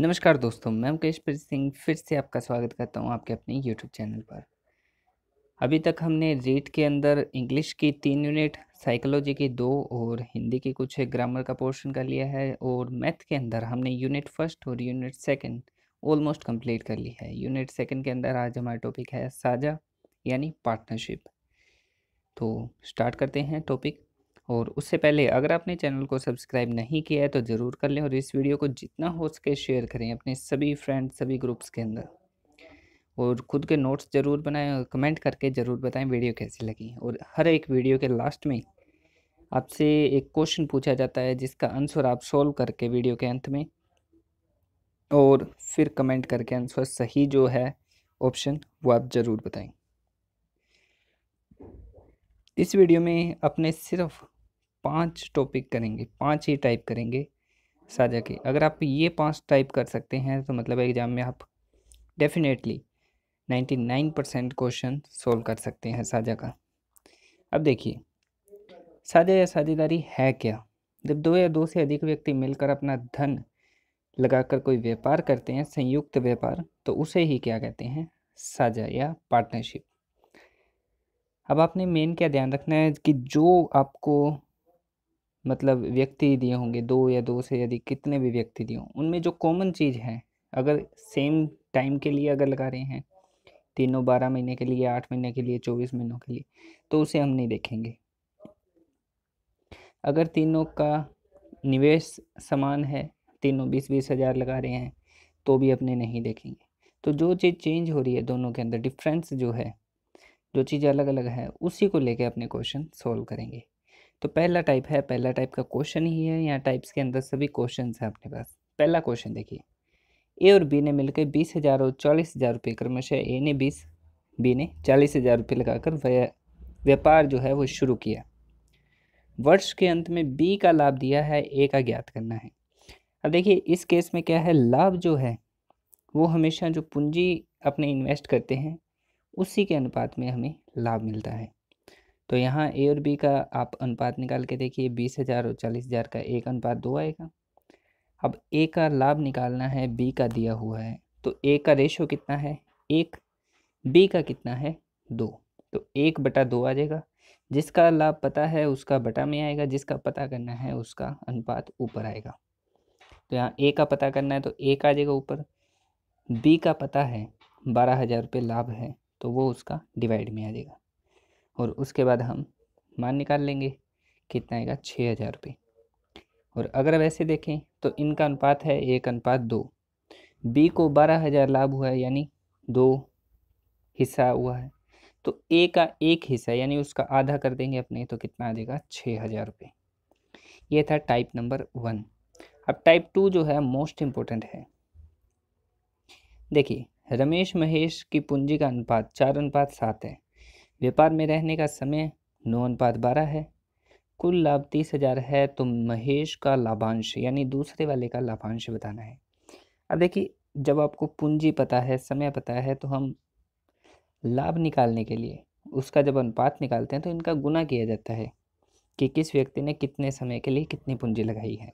नमस्कार दोस्तों मैं मुकेश प्रीत सिंह फिर से आपका स्वागत करता हूं आपके अपने यूट्यूब चैनल पर अभी तक हमने रीट के अंदर इंग्लिश की तीन यूनिट साइकोलॉजी की दो और हिंदी की कुछ ग्रामर का पोर्शन कर लिया है और मैथ के अंदर हमने यूनिट फर्स्ट और यूनिट सेकंड ऑलमोस्ट कंप्लीट कर ली है यूनिट सेकंड के अंदर आज हमारा टॉपिक है साझा यानी पार्टनरशिप तो स्टार्ट करते हैं टॉपिक और उससे पहले अगर आपने चैनल को सब्सक्राइब नहीं किया है तो ज़रूर कर लें और इस वीडियो को जितना हो सके शेयर करें अपने सभी फ्रेंड्स सभी ग्रुप्स के अंदर और खुद के नोट्स ज़रूर बनाएं और कमेंट करके ज़रूर बताएं वीडियो कैसी लगी और हर एक वीडियो के लास्ट में आपसे एक क्वेश्चन पूछा जाता है जिसका आंसर आप सॉल्व करके वीडियो के अंत में और फिर कमेंट करके आंसर सही जो है ऑप्शन वो आप ज़रूर बताएं इस वीडियो में अपने सिर्फ पांच टॉपिक करेंगे पांच ही टाइप करेंगे साझा के अगर आप ये पांच टाइप कर सकते हैं तो मतलब एग्ज़ाम में आप definitely ninety nine percent question solve कर सकते हैं साझा का अब देखिए साझा या साझेदारी है क्या जब दो या दो से अधिक व्यक्ति मिलकर अपना धन लगाकर कोई व्यापार करते हैं संयुक्त व्यापार तो उसे ही क्या कहते हैं साझा या पार्टनरशिप अब आपने मेन क्या ध्यान रखना है कि जो आपको मतलब व्यक्ति दिए होंगे दो या दो से यदि कितने भी व्यक्ति दिए हों उनमें जो कॉमन चीज़ है अगर सेम टाइम के लिए अगर लगा रहे हैं तीनों बारह महीने के लिए आठ महीने के लिए चौबीस महीनों के लिए तो उसे हम नहीं देखेंगे अगर तीनों का निवेश समान है तीनों बीस बीस हज़ार लगा रहे हैं तो भी अपने नहीं देखेंगे तो जो चीज़ चेंज हो रही है दोनों के अंदर डिफरेंस जो है जो चीज़ अलग अलग है उसी को लेके अपने क्वेश्चन सॉल्व करेंगे तो पहला टाइप है पहला टाइप का क्वेश्चन ही है यहाँ टाइप्स के अंदर सभी क्वेश्चन हैं अपने पास पहला क्वेश्चन देखिए ए और बी ने मिलकर बीस हज़ार और चालीस हज़ार रुपये क्रमशः ए ने बीस बी ने चालीस हज़ार रुपये लगाकर व्यापार जो है वो शुरू किया वर्ष के अंत में बी का लाभ दिया है ए का ज्ञात करना है अब देखिए इस केस में क्या है लाभ जो है वो हमेशा जो पूंजी अपने इन्वेस्ट करते हैं उसी के अनुपात में हमें लाभ मिलता है तो यहाँ ए और बी का आप अनुपात निकाल के देखिए बीस हज़ार और चालीस हज़ार का एक अनुपात दो आएगा अब ए का लाभ निकालना है बी का दिया हुआ है तो ए का रेशो कितना है एक बी का कितना है दो तो एक बटा दो आ जाएगा जिसका लाभ पता है उसका बटा में आएगा जिसका पता करना है उसका अनुपात ऊपर आएगा तो यहाँ ए का पता करना है तो एक आ जाएगा ऊपर बी का पता है बारह हज़ार रुपये लाभ है तो वो उसका डिवाइड में आ जाएगा और उसके बाद हम मान निकाल लेंगे कितना आएगा छः हज़ार रुपये और अगर वैसे देखें तो इनका अनुपात है एक अनुपात दो बी को बारह हज़ार लाभ हुआ है यानी दो हिस्सा हुआ है तो ए का एक हिस्सा यानी उसका आधा कर देंगे अपने तो कितना आ जाएगा छः हज़ार रुपये ये था टाइप नंबर वन अब टाइप टू जो है मोस्ट इम्पोर्टेंट है देखिए रमेश महेश की पूंजी का अनुपात चार अनुपात सात है व्यापार में रहने का समय नौ अनुपात बारह है कुल लाभ तीस हज़ार है तो महेश का लाभांश यानी दूसरे वाले का लाभांश बताना है अब देखिए जब आपको पूंजी पता है समय पता है तो हम लाभ निकालने के लिए उसका जब अनुपात निकालते हैं तो इनका गुना किया जाता है कि किस व्यक्ति ने कितने समय के लिए कितनी पूंजी लगाई है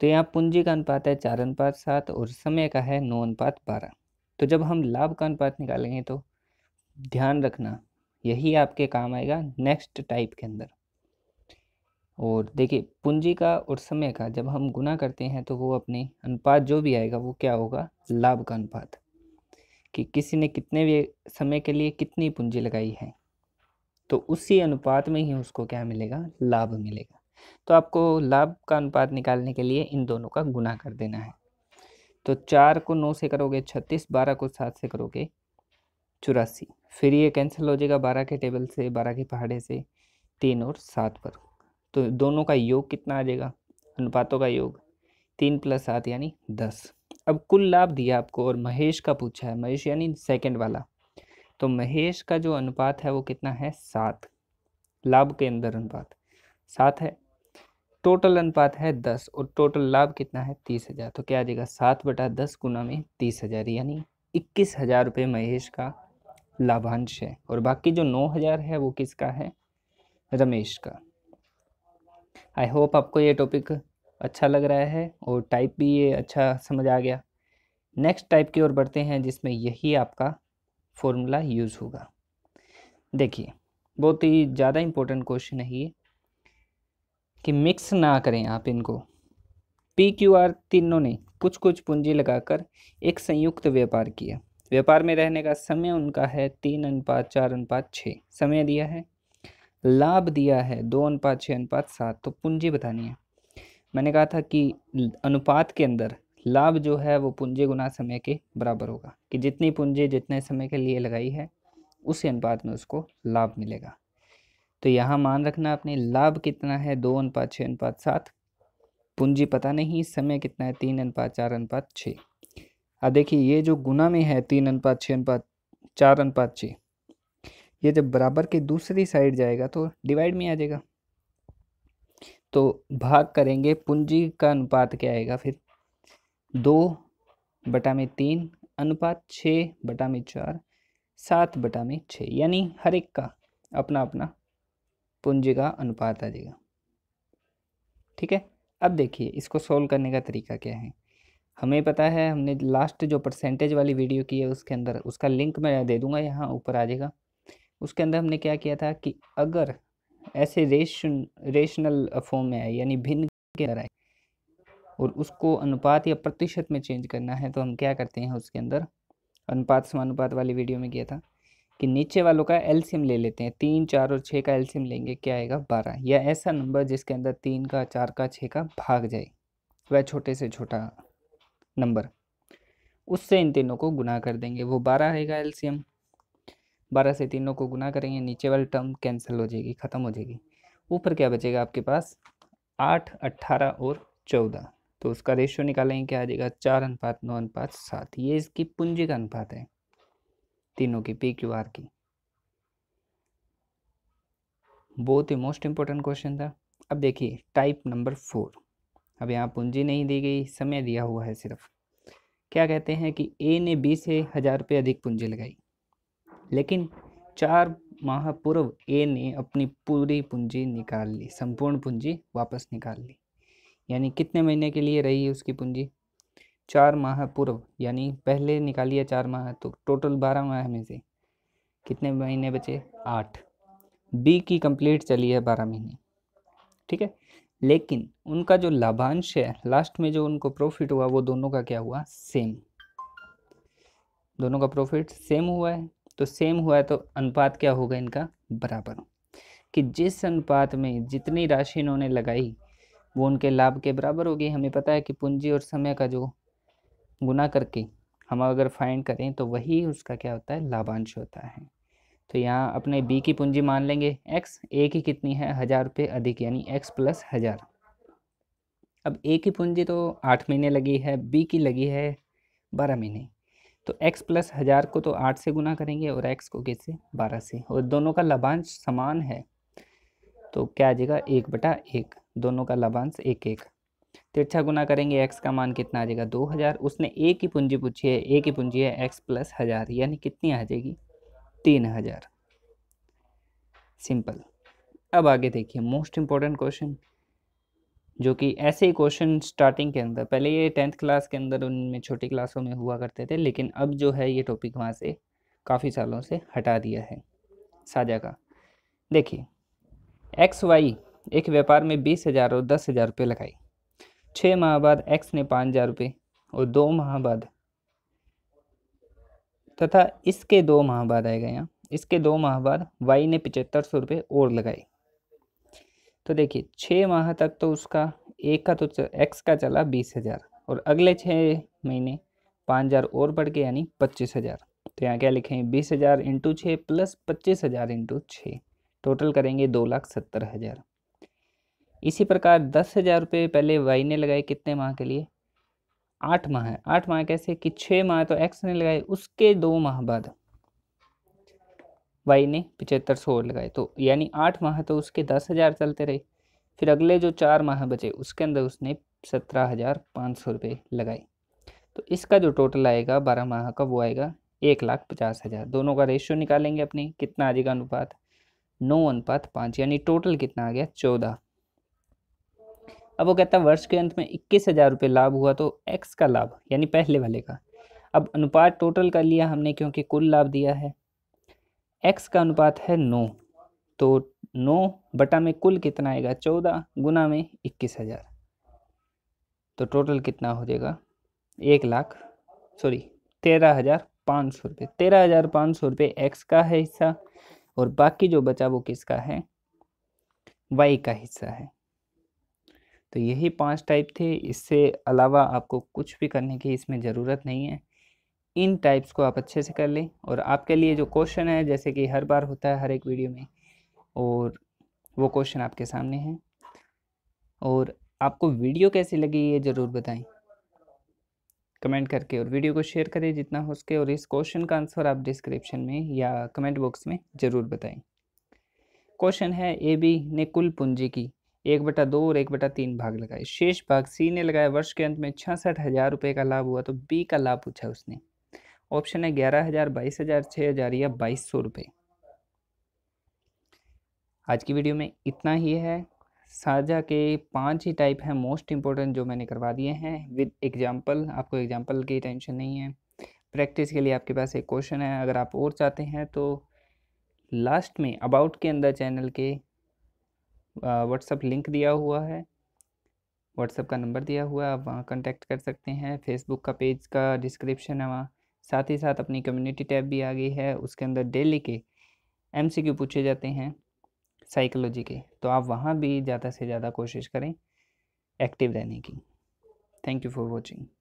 तो यहाँ पूंजी का अनुपात है चार अनुपात सात और समय का है नौ अनुपात बारह तो जब हम लाभ का अनुपात निकालेंगे तो ध्यान रखना यही आपके काम आएगा नेक्स्ट टाइप के अंदर और देखिए पूंजी का और समय का जब हम गुना करते हैं तो वो अपने अनुपात जो भी आएगा वो क्या होगा लाभ का अनुपात कि किसी ने कितने भी समय के लिए कितनी पूंजी लगाई है तो उसी अनुपात में ही उसको क्या मिलेगा लाभ मिलेगा तो आपको लाभ का अनुपात निकालने के लिए इन दोनों का गुना कर देना है तो चार को नौ से करोगे छत्तीस बारह को सात से करोगे चौरासी फिर ये कैंसिल हो जाएगा बारह के टेबल से बारह के पहाड़े से तीन और सात पर तो दोनों का योग कितना आ जाएगा अनुपातों का योग तीन प्लस सात यानी दस अब कुल लाभ दिया आपको और महेश का पूछा है महेश यानी सेकंड वाला तो महेश का जो अनुपात है वो कितना है सात लाभ के अंदर अनुपात सात है टोटल अनुपात है दस और टोटल लाभ कितना है तीस हज़ार तो क्या आ जाएगा सात बटा दस गुना में तीस हज़ार यानी इक्कीस हज़ार रुपये महेश का लाभांश है और बाकी जो नौ हज़ार है वो किसका है रमेश का आई होप आपको ये टॉपिक अच्छा लग रहा है और टाइप भी ये अच्छा समझ आ गया नेक्स्ट टाइप की ओर बढ़ते हैं जिसमें यही आपका फॉर्मूला यूज़ होगा देखिए बहुत ही ज़्यादा इम्पोर्टेंट क्वेश्चन है ये कि मिक्स ना करें आप इनको पी क्यू आर तीनों ने कुछ कुछ पूंजी लगाकर एक संयुक्त व्यापार किया व्यापार में रहने का समय उनका है तीन अनुपात चार अनुपात छः समय दिया है लाभ दिया है दो अनुपात छः अनुपात सात तो पूंजी बतानी है मैंने कहा था कि अनुपात के अंदर लाभ जो है वो पूंजी गुना समय के बराबर होगा कि जितनी पूंजी जितने समय के लिए लगाई है उसी अनुपात में उसको लाभ मिलेगा तो यहाँ मान रखना अपने लाभ कितना है दो अनुपात छः अनुपात सात पूंजी पता नहीं समय कितना है तीन अनुपात चार अनुपात छः अब देखिए ये जो गुना में है तीन अनुपात छः अनुपात चार अनुपात छः ये जब बराबर की दूसरी साइड जाएगा तो डिवाइड में आ जाएगा तो भाग करेंगे पूंजी का अनुपात क्या आएगा फिर दो बटा में तीन अनुपात छः बटा में चार सात बटा में छः यानी हर एक का अपना अपना पूंजी का अनुपात आ जाएगा ठीक है अब देखिए इसको सोल्व करने का तरीका क्या है हमें पता है हमने लास्ट जो परसेंटेज वाली वीडियो की है उसके अंदर उसका लिंक मैं दे दूंगा यहाँ ऊपर आ जाएगा उसके अंदर हमने क्या किया था कि अगर ऐसे रेशन रेशनल फॉर्म में आए यानी भिन्न के अंदर आए और उसको अनुपात या प्रतिशत में चेंज करना है तो हम क्या करते हैं उसके अंदर अनुपात समानुपात वाली वीडियो में किया था कि नीचे वालों का एल्सियम ले लेते हैं तीन चार और छः का एलसीएम लेंगे क्या आएगा बारह या ऐसा नंबर जिसके अंदर तीन का चार का छः का भाग जाए वह छोटे से छोटा नंबर उससे इन तीनों को गुना कर देंगे वो बारह रहेगा सी बारह से तीनों को गुना करेंगे नीचे वाली टर्म कैंसिल हो जाएगी ख़त्म हो जाएगी ऊपर क्या बचेगा आपके पास आठ अट्ठारह और चौदह तो उसका रेशियो निकालेंगे क्या आ जाएगा चार अनुपात नौ अनुपात सात ये इसकी पूंजी का अनुपात है तीनों की पी क्यू आर की बहुत ही मोस्ट इम्पोर्टेंट क्वेश्चन था अब देखिए टाइप नंबर फोर अब यहाँ पूंजी नहीं दी गई समय दिया हुआ है सिर्फ क्या कहते हैं कि ए ने बी से हज़ार रुपये अधिक पूंजी लगाई लेकिन चार माह पूर्व ए ने अपनी पूरी पूंजी निकाल ली संपूर्ण पूंजी वापस निकाल ली यानी कितने महीने के लिए रही उसकी पूंजी चार माह पूर्व यानी पहले निकालिए चार माह तो टोटल बारह माह में से कितने महीने बचे आठ बी की कंप्लीट चली है बारह महीने ठीक है लेकिन उनका जो लाभांश है लास्ट में जो उनको प्रॉफिट हुआ वो दोनों का क्या हुआ सेम दोनों का प्रॉफिट सेम हुआ है तो सेम हुआ है तो अनुपात क्या होगा इनका बराबर कि जिस अनुपात में जितनी राशि इन्होंने लगाई वो उनके लाभ के बराबर होगी हमें पता है कि पूंजी और समय का जो गुना करके हम अगर फाइंड करें तो वही उसका क्या होता है लाभांश होता है तो यहाँ अपने बी की पूंजी मान लेंगे एक्स ए की कितनी है हज़ार रुपये अधिक यानी एक्स प्लस हज़ार अब ए की पूंजी तो आठ महीने लगी है बी की लगी है बारह महीने तो एक्स प्लस हज़ार को तो आठ से गुना करेंगे और एक्स को किससे बारह से और दोनों का लाभांश समान है तो क्या आ जाएगा एक बटा एक दोनों का लाभांश एक एक तिरछा गुना करेंगे एक्स का मान कितना आ जाएगा दो हज़ार उसने ए की पूंजी पूछी है ए की पूंजी है एक्स प्लस हज़ार यानी कितनी आ जाएगी तीन हजार सिंपल अब आगे देखिए मोस्ट इम्पॉर्टेंट क्वेश्चन जो कि ऐसे ही क्वेश्चन स्टार्टिंग के अंदर पहले ये टेंथ क्लास के अंदर उनमें छोटी क्लासों में हुआ करते थे लेकिन अब जो है ये टॉपिक वहाँ से काफ़ी सालों से हटा दिया है साझा का देखिए एक्स वाई एक व्यापार में बीस हज़ार और दस हज़ार रुपये लगाई छः माह बाद एक्स ने पाँच हज़ार रुपये और दो माह बाद तथा इसके दो माह बाद आएगा यहाँ इसके दो माह बाद वाई ने पिचहत्तर सौ रुपये और लगाए तो देखिए छः माह तक तो उसका एक का तो एक्स का चला बीस हज़ार और अगले छः महीने पाँच हज़ार और बढ़ के यानी पच्चीस हज़ार तो यहाँ क्या लिखें बीस हज़ार इंटू छः प्लस पच्चीस हज़ार इंटू छः टोटल करेंगे दो लाख सत्तर हज़ार इसी प्रकार दस हज़ार रुपये पहले वाई ने लगाए कितने माह के लिए आठ माह है आठ माह कैसे कि छः माह तो एक्स ने लगाए उसके दो माह बाद वाई ने पिचहत्तर सौ और लगाए तो यानी आठ माह तो उसके दस हज़ार चलते रहे फिर अगले जो चार माह बचे उसके अंदर उसने सत्रह हज़ार पाँच सौ रुपये लगाए तो इसका जो टोटल आएगा बारह माह का वो आएगा एक लाख पचास हज़ार दोनों का रेशियो निकालेंगे अपने कितना आ जाएगा अनुपात नौ अनुपात पाँच यानी टोटल कितना आ गया चौदह अब वो कहता है वर्ष के अंत में इक्कीस हज़ार रुपये लाभ हुआ तो एक्स का लाभ यानी पहले वाले का अब अनुपात टोटल का लिया हमने क्योंकि कुल लाभ दिया है एक्स का अनुपात है नौ तो नौ बटा में कुल कितना आएगा चौदह गुना में इक्कीस हज़ार तो टोटल कितना हो जाएगा एक लाख सॉरी तेरह हज़ार पाँच सौ रुपये तेरह हज़ार पाँच सौ रुपये एक्स का है हिस्सा और बाकी जो बचा वो किसका है वाई का हिस्सा है तो यही पांच टाइप थे इससे अलावा आपको कुछ भी करने की इसमें ज़रूरत नहीं है इन टाइप्स को आप अच्छे से कर लें और आपके लिए जो क्वेश्चन है जैसे कि हर बार होता है हर एक वीडियो में और वो क्वेश्चन आपके सामने हैं और आपको वीडियो कैसी लगी ये ज़रूर बताएं कमेंट करके और वीडियो को शेयर करें जितना हो सके और इस क्वेश्चन का आंसर आप डिस्क्रिप्शन में या कमेंट बॉक्स में ज़रूर बताएं क्वेश्चन है ए बी ने कुल पूंजी की एक बटा दो और एक बटा तीन भाग लगाए शेष भाग सी ने लगाया वर्ष के अंत में छियासठ हज़ार रुपये का लाभ हुआ तो बी का लाभ पूछा उसने ऑप्शन है ग्यारह हज़ार बाईस हज़ार छः हज़ार या बाईस सौ रुपये आज की वीडियो में इतना ही है साझा के पांच ही टाइप हैं मोस्ट इंपॉर्टेंट जो मैंने करवा दिए हैं विद एग्जाम्पल आपको एग्जाम्पल की टेंशन नहीं है प्रैक्टिस के लिए आपके पास एक क्वेश्चन है अगर आप और चाहते हैं तो लास्ट में अबाउट के अंदर चैनल के व्हाट्सअप लिंक दिया हुआ है व्हाट्सअप का नंबर दिया हुआ है आप वहाँ कॉन्टैक्ट कर सकते हैं फेसबुक का पेज का डिस्क्रिप्शन है वहाँ साथ ही साथ अपनी कम्युनिटी टैब भी आ गई है उसके अंदर डेली के एम पूछे जाते हैं साइकोलॉजी के तो आप वहाँ भी ज़्यादा से ज़्यादा कोशिश करें एक्टिव रहने की थैंक यू फॉर वॉचिंग